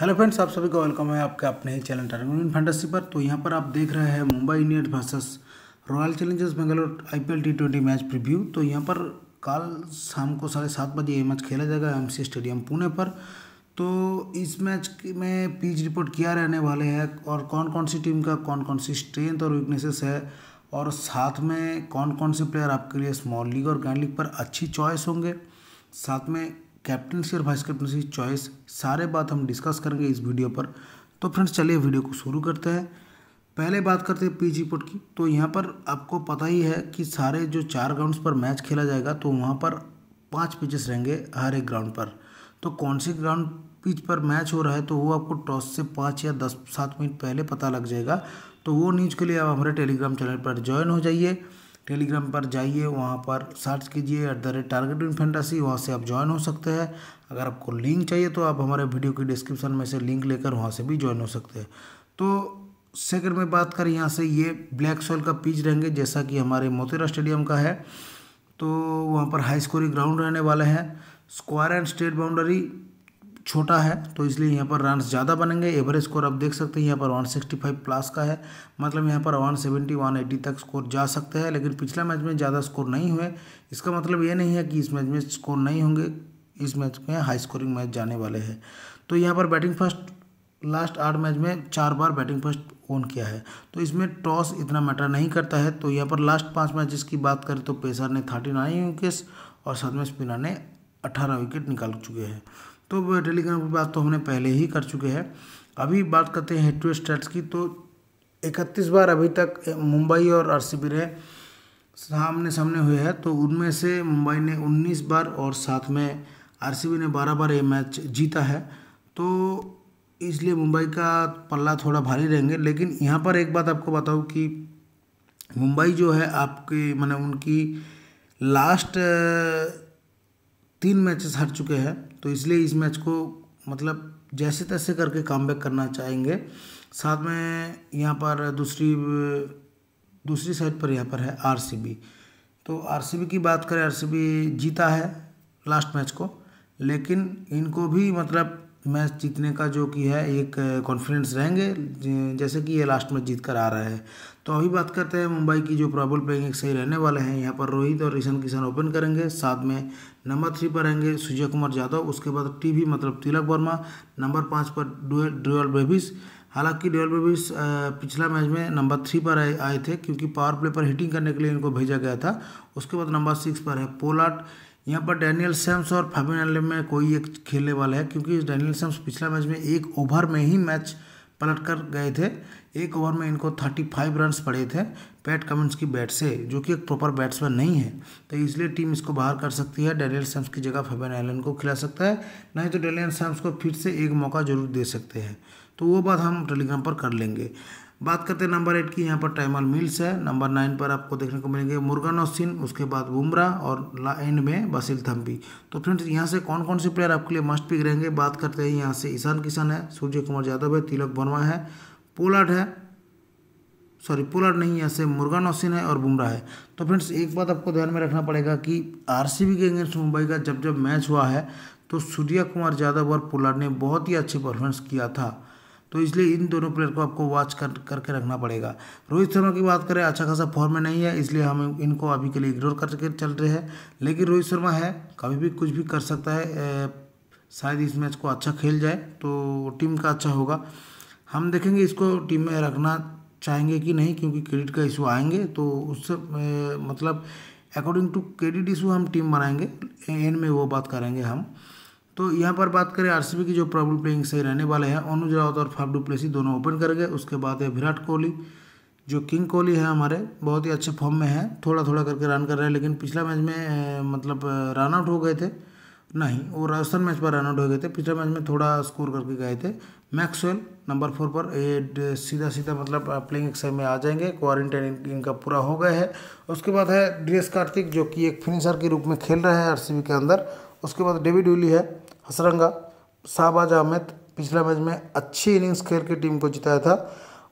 hello friends आप सभी का वेलकम है आपके अपने ही चैनल टारगेट फैंटेसी पर तो यहाँ पर आप देख रहे हैं Mumbai Indians versus Royal Challengers Bangalore IPL T twenty match preview तो यहाँ पर कल शाम को साढ़े सात बजे ये मैच खेला जाएगा एम स्टेडियम पुणे पर तो इस मैच में पीच रिपोर्ट किया रहने वाले हैं और कौन कौन सी टीम का कौन कौन सी स्ट्रेंथ और वीकनेसेस है और साथ में कौन कौन से प्लेयर आपके लिए स्मॉल लीग और ग्रैंड लीग पर अच्छी चॉइस होंगे साथ में कैप्टनसी और वाइस कैप्टनसी चॉइस सारे बात हम डिस्कस करेंगे इस वीडियो पर तो फ्रेंड्स चलिए वीडियो को शुरू करते हैं पहले बात करते हैं पीजी पुट की तो यहाँ पर आपको पता ही है कि सारे जो चार ग्राउंड्स पर मैच खेला जाएगा तो वहाँ पर पाँच पिचेस रहेंगे हर एक ग्राउंड पर तो कौन से ग्राउंड पिच पर मैच हो रहा है तो वो आपको टॉस से पाँच या दस सात मिनट पहले पता लग जाएगा तो वो न्यूज़ के लिए आप हमारे टेलीग्राम चैनल पर ज्वाइन हो जाइए टेलीग्राम पर जाइए वहाँ पर सर्च कीजिए at the rate target in fantasy वहाँ से आप ज्वाइन हो सकते हैं अगर आपको लिंक चाहिए तो आप हमारे वीडियो की डिस्क्रिप्शन में से लिंक लेकर वहाँ से भी ज्वाइन हो सकते हैं तो सेकंड में बात करें यहाँ से ये ब्लैक सॉइल का पिच रहेंगे जैसा कि हमारे मोतेरा स्टेडियम का है तो वहाँ पर हाई स्कोरिंग ग्राउंड रहने वाले हैं स्क्वायर एंड स्टेट बाउंड्री छोटा है तो इसलिए यहाँ पर रन ज़्यादा बनेंगे एवरेज स्कोर आप देख सकते हैं यहाँ पर 165 प्लस का है मतलब यहाँ पर 170 180 तक स्कोर जा सकते हैं लेकिन पिछला मैच में ज़्यादा स्कोर नहीं हुए इसका मतलब ये नहीं है कि इस मैच में स्कोर नहीं होंगे इस मैच में हाई स्कोरिंग मैच जाने वाले हैं तो यहाँ पर बैटिंग फर्स्ट लास्ट आठ मैच में चार बार बैटिंग फर्स्ट ओन किया है तो इसमें टॉस इतना मैटर नहीं करता है तो यहाँ पर लास्ट पाँच मैचेस की बात करें तो पेसर ने थर्टी नाइन विकेट्स और साथ में स्पिनर ने अठारह विकेट निकाल चुके हैं तो टेलीग्राम की बात तो हमने पहले ही कर चुके हैं अभी बात करते हैं हेड टू स्टेट्स की तो इकतीस बार अभी तक मुंबई और आर सी बी ने सामने सामने हुए हैं तो उनमें से मुंबई ने 19 बार और साथ में आर ने 12 बार ये मैच जीता है तो इसलिए मुंबई का पल्ला थोड़ा भारी रहेंगे लेकिन यहाँ पर एक बात आपको बताऊँ कि मुंबई जो है आपके मैंने उनकी लास्ट तीन मैचेस हार चुके हैं तो इसलिए इस मैच को मतलब जैसे तैसे करके काम करना चाहेंगे साथ में यहाँ पर दूसरी दूसरी साइड पर यहाँ पर है आर तो आर की बात करें आर जीता है लास्ट मैच को लेकिन इनको भी मतलब मैच जीतने का जो कि है एक कॉन्फिडेंस रहेंगे जैसे कि ये लास्ट मैच जीत कर आ रहा है तो अभी बात करते हैं मुंबई की जो प्रॉबल प्लेइंग एक सही रहने वाले हैं यहाँ पर रोहित और ईशान किशन ओपन करेंगे साथ में नंबर थ्री पर रहेंगे सूर्य कुमार यादव उसके बाद टीवी मतलब तिलक वर्मा नंबर पाँच पर डुअल बेबिस हालांकि डेल बेबिस पिछला मैच में नंबर थ्री पर आए थे क्योंकि पावर प्ले पर हिटिंग करने के लिए इनको भेजा गया था उसके बाद नंबर सिक्स पर है पोलाट यहाँ पर डैनियल सेम्स और फाबिन में कोई एक खेलने वाला है क्योंकि डैनियल सेम्स पिछला मैच में एक ओवर में ही मैच पलट कर गए थे एक ओवर में इनको थर्टी फाइव रन पड़े थे पैट कमिंस की बैट से जो कि एक प्रॉपर बैट्समैन नहीं है तो इसलिए टीम इसको बाहर कर सकती है डैनियल सैम्स की जगह फेबन एलन को खिला सकता है नहीं तो डैनियल सैम्स को फिर से एक मौका जरूर दे सकते हैं तो वो बात हम टेलीग्राम पर कर लेंगे बात करते हैं नंबर एट की यहाँ पर टाइमल मिल्स है नंबर नाइन पर आपको देखने को मिलेंगे मुर्गन सिन उसके बाद बुमरा और एंड में बसिल थम्बी तो फ्रेंड्स यहाँ से कौन कौन से प्लेयर आपके लिए मस्ट पिक रहेंगे बात करते हैं यहाँ से ईशान किशन है सूर्य कुमार यादव है तिलक वर्मा है पोलाड है सॉरी पोलाड नहीं यहाँ से मुर्गा नौसिन है और बुमराह है तो फ्रेंड्स एक बात आपको ध्यान में रखना पड़ेगा कि आर के अगेंस्ट मुंबई का जब जब मैच हुआ है तो सूर्या कुमार यादव और पोलाड ने बहुत ही अच्छी परफॉर्मेंस किया था तो इसलिए इन दोनों प्लेयर को आपको वॉच कर करके रखना पड़ेगा रोहित शर्मा की बात करें अच्छा खासा फॉर्म में नहीं है इसलिए हम इनको अभी के लिए इग्नोर करके चल रहे हैं लेकिन रोहित शर्मा है कभी भी कुछ भी कर सकता है शायद इस मैच को अच्छा खेल जाए तो टीम का अच्छा होगा हम देखेंगे इसको टीम में रखना चाहेंगे कि नहीं क्योंकि क्रेडिट का इशू आएंगे तो उससे मतलब अकॉर्डिंग टू क्रेडिट इशू हम टीम बनाएंगे एंड में वो बात करेंगे हम तो यहाँ पर बात करें आरसीबी की जो प्रॉब्लम प्लेइंग से रहने वाले हैं अनुज रावत और फाफ डुप्लेसी दोनों ओपन कर गए उसके बाद है विराट कोहली जो किंग कोहली है हमारे बहुत ही अच्छे फॉर्म में है थोड़ा थोड़ा करके रन कर रहे हैं लेकिन पिछला मैच में मतलब रन आउट हो गए थे नहीं वो राजस्थान मैच पर रन आउट हो गए थे पिछले मैच में थोड़ा स्कोर करके गए थे मैक्सवेल नंबर फोर पर ये सीधा सीधा मतलब प्लेइंग एक्सर में आ जाएंगे क्वारंटाइन इनका पूरा हो गया है उसके बाद है ड्रेस कार्तिक जो कि एक फिनिशर के रूप में खेल रहे हैं आर के अंदर उसके बाद डेविड विली है हसरंगा शाहबाज अहमद पिछला मैच में अच्छी इनिंग्स खेल के टीम को जिताया था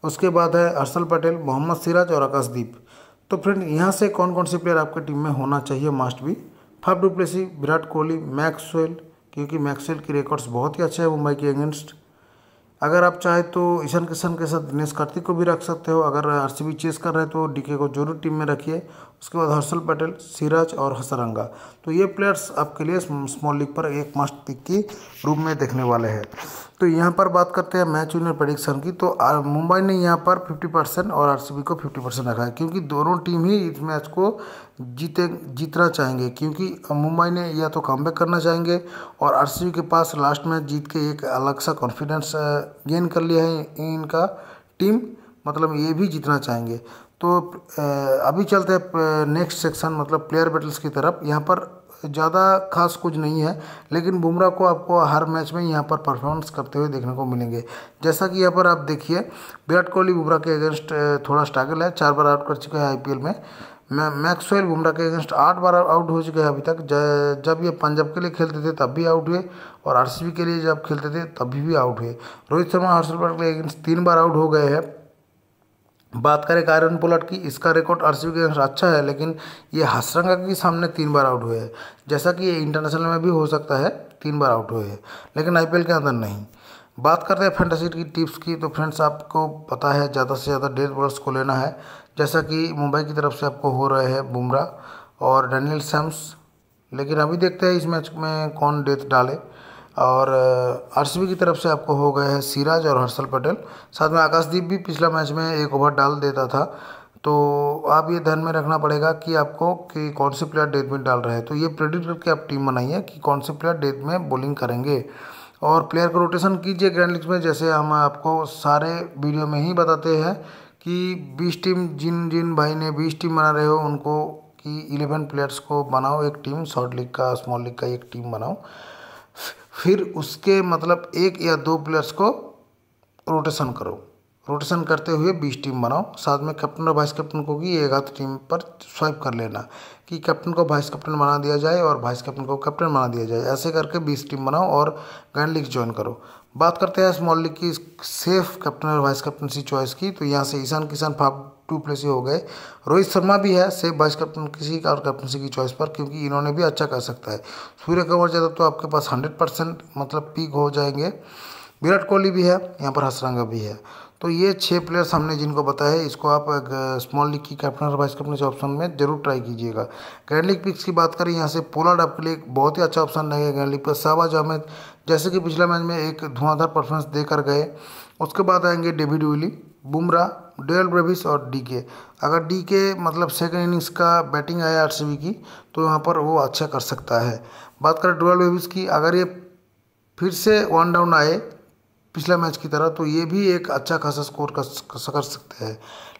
उसके बाद है हर्षल पटेल मोहम्मद सिराज और आकाशदीप तो फ्रेंड यहाँ से कौन कौन से प्लेयर आपके टीम में होना चाहिए मास्ट भी Faf du Plessis Virat Kohli Maxwell क्योंकि मैक्सवेल की रिकॉर्ड्स बहुत ही अच्छे हैं मुंबई के अगेंस्ट अगर आप चाहें तो ईशान किशन के साथ दिनेश कार्तिक को भी रख सकते हो अगर आर सी चेस कर रहे हैं तो डीके को जरूर टीम में रखिए उसके बाद हर्षल पटेल सिराज और हसरंगा तो ये प्लेयर्स आपके लिए स्मॉल लीग पर एक मस्त पिक की रूप में देखने वाले हैं तो यहाँ पर बात करते हैं मैच विनर प्रडिक्शन की तो मुंबई ने यहाँ पर 50 परसेंट और आरसीबी को 50 परसेंट रखा है क्योंकि दोनों टीम ही इस मैच को जीते जीतना चाहेंगे क्योंकि मुंबई ने या तो कम करना चाहेंगे और आर के पास लास्ट मैच जीत के एक अलग सा कॉन्फिडेंस गेन कर लिया है इनका टीम मतलब ये भी जीतना चाहेंगे तो अभी चलते हैं नेक्स्ट सेक्शन मतलब प्लेयर बैटल्स की तरफ यहाँ पर ज़्यादा खास कुछ नहीं है लेकिन बुमराह को आपको हर मैच में यहाँ पर परफॉर्मेंस करते हुए देखने को मिलेंगे जैसा कि यहाँ पर आप देखिए विराट कोहली बुमराह के अगेंस्ट थोड़ा स्ट्रगल है चार बार आउट कर चुके हैं आई में मैक्सवेल बुमराह के अगेंस्ट आठ बार आउट हो चुके हैं अभी तक जब ये पंजाब के लिए खेलते थे तब भी आउट हुए और आरसीबी के लिए जब खेलते थे तभी भी आउट हुए रोहित शर्मा हर्षल पटेल के अगेंस्ट तीन बार आउट हो गए हैं बात करें कायरन पोलट की इसका रिकॉर्ड आरसीबी के अच्छा है लेकिन ये हसरंगा के सामने तीन बार आउट हुए हैं जैसा कि ये इंटरनेशनल में भी हो सकता है तीन बार आउट हुए हैं लेकिन आईपीएल के अंदर नहीं बात करते हैं फैंटेसी की टिप्स की तो फ्रेंड्स आपको पता है ज़्यादा से ज़्यादा डेढ़ बॉलर्स को लेना है जैसा कि मुंबई की तरफ से आपको हो रहे हैं बुमराह और डैनियल सैम्स लेकिन अभी देखते हैं इस मैच में कौन डेथ डाले और आरसीबी की तरफ से आपको हो गए हैं सिराज और हर्षल पटेल साथ में आकाशदीप भी पिछला मैच में एक ओवर डाल देता था तो आप ये ध्यान में रखना पड़ेगा कि आपको कि कौन से प्लेयर डेथ में डाल रहे हैं तो ये प्रेडिक्ट करके आप टीम बनाइए कि कौन से प्लेयर डेथ में बॉलिंग करेंगे और प्लेयर को रोटेशन कीजिए ग्रैंड लीग में जैसे हम आपको सारे वीडियो में ही बताते हैं कि बीस टीम जिन जिन भाई ने बीस टीम बना रहे हो उनको कि इलेवन प्लेयर्स को बनाओ एक टीम शॉर्ट लीग का स्मॉल लीग का एक टीम बनाओ फिर उसके मतलब एक या दो प्लेयर्स को रोटेशन करो रोटेशन करते हुए बीस टीम बनाओ साथ में कैप्टन और वाइस कैप्टन को भी एक आध टीम पर स्वाइप कर लेना कि कैप्टन को वाइस कैप्टन बना दिया जाए और वाइस कैप्टन को कैप्टन बना दिया जाए ऐसे करके बीस टीम बनाओ और ग्रैंड लीग ज्वाइन करो बात करते हैं स्मॉल लीग की सेफ कैप्टन और वाइस कैप्टनसी चॉइस की तो यहाँ से ईशान किसान फाफ टू प्लेसी हो गए रोहित शर्मा भी है सेफ वाइस कैप्टन किसी और कैप्टनसी की चॉइस पर क्योंकि इन्होंने भी अच्छा कर सकता है सूर्य कंवर यादव तो आपके पास हंड्रेड परसेंट मतलब पीक हो जाएंगे विराट कोहली भी है यहाँ पर हसरंगा भी है तो ये छः प्लेयर्स हमने जिनको बताया है इसको आप स्मॉल लीग की कैप्टन और वाइस कैप्टन ऑप्शन में जरूर ट्राई कीजिएगा ग्रैंड लीग पिक्स की बात करें यहाँ से पोलार्ड आपके लिए बहुत ही अच्छा ऑप्शन रहेगा ग्रैंड लीग पर शाहबाज अहमद जैसे कि पिछले मैच में एक धुआंधार परफॉर्मेंस देकर गए उसके बाद आएंगे David Willey Bumrah Dewald Brevis और डी के अगर डी के मतलब सेकेंड इनिंग्स का बैटिंग आया आर की तो यहाँ पर वो अच्छा कर सकता है बात करें डोल ब्रेविस की अगर ये फिर से वन डाउन आए पिछला मैच की तरह तो ये भी एक अच्छा खासा स्कोर कर सकते हैं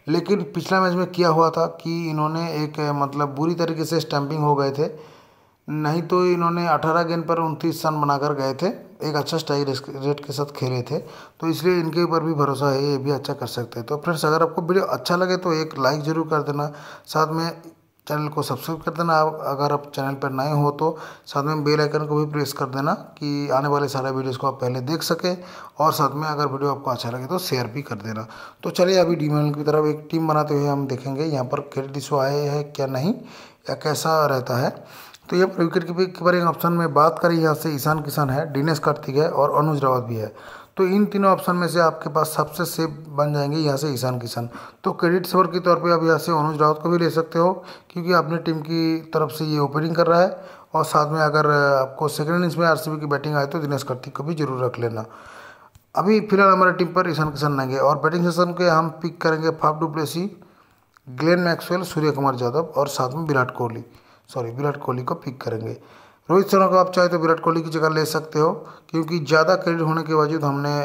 लेकिन पिछला मैच में क्या हुआ था कि इन्होंने एक मतलब बुरी तरीके से स्टम्पिंग हो गए थे नहीं तो इन्होंने 18 गेंद पर उनतीस रन बनाकर गए थे एक अच्छा स्ट्राइक रेट के साथ खेले थे तो इसलिए इनके ऊपर भी भरोसा है ये भी अच्छा कर सकते हैं तो फ्रेंड्स अगर आपको वीडियो अच्छा लगे तो एक लाइक ज़रूर कर देना साथ में चैनल को सब्सक्राइब कर देना आप अगर आप चैनल पर नए हो तो साथ में बेल आइकन को भी प्रेस कर देना कि आने वाले सारे वीडियोस को आप पहले देख सकें और साथ में अगर वीडियो आपको अच्छा लगे तो शेयर भी कर देना तो चलिए अभी डीमेल की तरफ एक टीम बनाते हुए हम देखेंगे यहाँ पर क्रेडिट इशू आए हैं क्या नहीं या कैसा रहता है तो ये विकेट कीपरिंग ऑप्शन में बात करें यहाँ से ईशान किशन है दिनेश कार्तिक है और अनुज रावत भी है तो इन तीनों ऑप्शन में से आपके पास सबसे सेफ बन जाएंगे यहाँ से ईशान किशन तो क्रेडिट स्कोर के तौर पे आप यहाँ से अनुज रावत को भी ले सकते हो क्योंकि अपनी टीम की तरफ से ये ओपनिंग कर रहा है और साथ में अगर आपको सेकेंड इनिंग्स में आर की बैटिंग आए तो दिनेश कार्तिक को भी जरूर रख लेना अभी फिलहाल हमारे टीम पर ईशान किशन लेंगे और बैटिंग सेशन के हम पिक करेंगे Faf du Plessis Glenn Maxwell Surya Kumar Yadav और साथ में विराट कोहली सॉरी विराट कोहली को पिक करेंगे रोहित शर्मा को आप चाहे तो विराट कोहली की जगह ले सकते हो क्योंकि ज़्यादा क्रेडिट होने के बावजूद हमने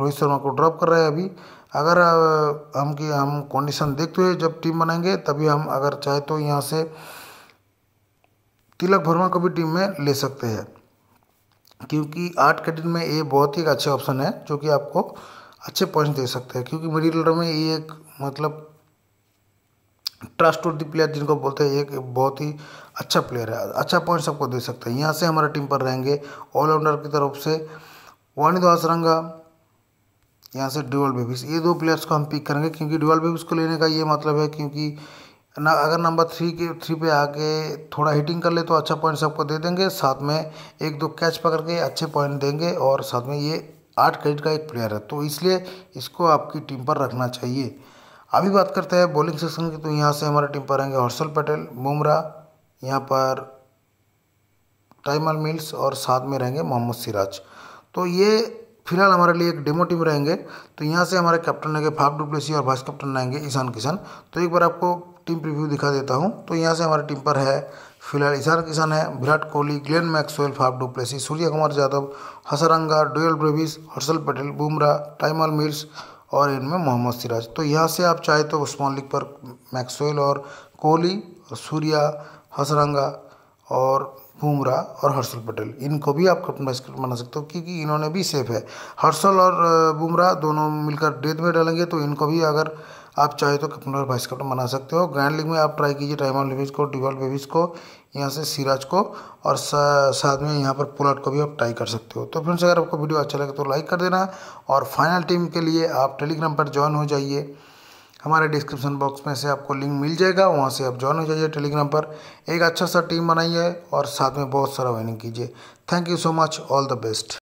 रोहित शर्मा को ड्रॉप कर रहे हैं अभी अगर हम कि हम कंडीशन देखते हुए जब टीम बनाएंगे तभी हम अगर चाहे तो यहाँ से तिलक वर्मा को भी टीम में ले सकते हैं क्योंकि आठ क्रेडिट में ये बहुत ही अच्छे ऑप्शन है जो कि आपको अच्छे पॉइंट दे सकते हैं क्योंकि मिडिल ऑर्डर में ये एक मतलब ट्रस्ट और प्लेयर जिनको बोलते हैं एक बहुत ही अच्छा प्लेयर है अच्छा पॉइंट सबको दे सकते हैं यहाँ से हमारे टीम पर रहेंगे ऑलराउंडर की तरफ से वाणिद आसरंगा यहाँ से ड्यूअल बेबीस ये दो प्लेयर्स को हम पिक करेंगे क्योंकि ड्यूअल बेबीज़ को लेने का ये मतलब है क्योंकि ना अगर नंबर थ्री के थ्री पे आके थोड़ा हिटिंग कर ले तो अच्छा पॉइंट सबको दे देंगे साथ में एक दो कैच पकड़ के अच्छे पॉइंट देंगे और साथ में ये आठ क्रेडिट का एक प्लेयर है तो इसलिए इसको आपकी टीम पर रखना चाहिए अभी बात करते हैं बॉलिंग सेक्शन की तो यहाँ से हमारे टीम पर आएंगे हर्षल पटेल बुमराह यहाँ पर टाइमल मिल्स और साथ में रहेंगे मोहम्मद सिराज तो ये फिलहाल हमारे लिए एक डेमो टीम रहेंगे तो यहाँ से हमारे कैप्टन रहेंगे फाफ डुप्लेसी और वाइस कैप्टन रहेंगे ईशान किशन तो एक बार आपको टीम प्रीव्यू दिखा देता हूँ तो यहाँ से हमारी टीम पर है फिलहाल ईशान किशन है Virat Kohli Glenn Maxwell Faf du Plessis Surya Kumar Yadav Hasaranga Dewald Brevis Harshal Patel Bumrah Tymal Mills और इनमें मोहम्मद सिराज तो यहाँ से आप चाहे तो उस्मान लीग पर मैक्सवेल और कोहली और सूर्या हसरंगा और बुमरा और हर्षल पटेल इनको भी आप कप्टन वाइस कप्टन बना सकते हो क्योंकि इन्होंने भी सेफ है हर्षल और बुमरा दोनों मिलकर डेथ में डालेंगे तो इनको भी अगर आप चाहे तो कपनर वाइस कैप्टन बना सकते हो ग्रैंड लीग में आप ट्राई कीजिए टाइम लेविस को डिवाल बेविस को यहाँ से सिराज को और साथ में यहाँ पर पुलट को भी आप ट्राई कर सकते हो तो फ्रेंड्स अगर आपको वीडियो अच्छा लगे तो लाइक कर देना और फाइनल टीम के लिए आप टेलीग्राम पर ज्वाइन हो जाइए हमारे डिस्क्रिप्शन बॉक्स में से आपको लिंक मिल जाएगा वहाँ से आप ज्वाइन हो जाइए टेलीग्राम पर एक अच्छा सा टीम बनाइए और साथ में बहुत सारा वाइनिंग कीजिए thank you so much all the best